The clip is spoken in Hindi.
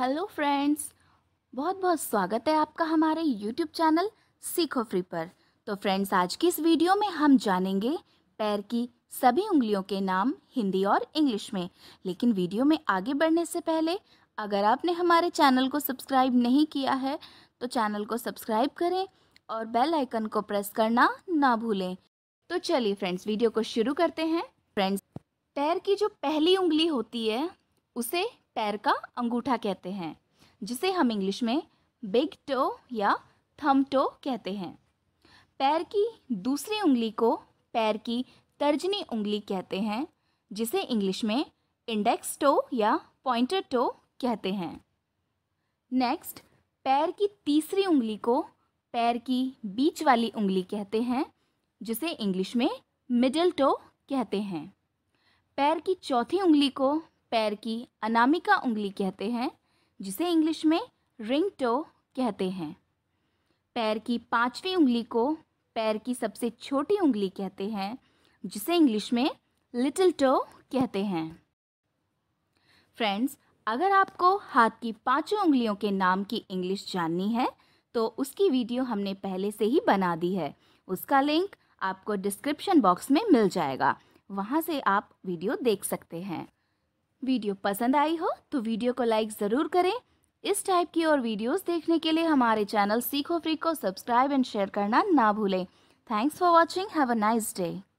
हेलो फ्रेंड्स बहुत बहुत स्वागत है आपका हमारे यूट्यूब चैनल सीखो फ्री पर तो फ्रेंड्स आज की इस वीडियो में हम जानेंगे पैर की सभी उंगलियों के नाम हिंदी और इंग्लिश में लेकिन वीडियो में आगे बढ़ने से पहले अगर आपने हमारे चैनल को सब्सक्राइब नहीं किया है तो चैनल को सब्सक्राइब करें और बेल आइकन को प्रेस करना ना भूलें तो चलिए फ्रेंड्स वीडियो को शुरू करते हैं फ्रेंड्स पैर की जो पहली उंगली होती है उसे पैर का अंगूठा कहते हैं जिसे हम इंग्लिश में बिग टो या थम टो कहते हैं पैर की दूसरी उंगली को पैर की तर्जनी उंगली कहते हैं जिसे इंग्लिश में इंडेक्स टो या पॉइंटर टो कहते हैं नेक्स्ट पैर की तीसरी उंगली को पैर की बीच वाली उंगली कहते हैं जिसे इंग्लिश में मिडल टो कहते हैं पैर की चौथी उंगली को पैर की अनामिका उंगली कहते हैं जिसे इंग्लिश में रिंग टो कहते हैं पैर की पांचवी उंगली को पैर की सबसे छोटी उंगली कहते हैं जिसे इंग्लिश में लिटिल टो कहते हैं फ्रेंड्स अगर आपको हाथ की पांचों उंगलियों के नाम की इंग्लिश जाननी है तो उसकी वीडियो हमने पहले से ही बना दी है उसका लिंक आपको डिस्क्रिप्शन बॉक्स में मिल जाएगा वहाँ से आप वीडियो देख सकते हैं वीडियो पसंद आई हो तो वीडियो को लाइक ज़रूर करें इस टाइप की और वीडियोस देखने के लिए हमारे चैनल सीखो फ्री को सब्सक्राइब एंड शेयर करना ना भूलें thanks for watching have a nice day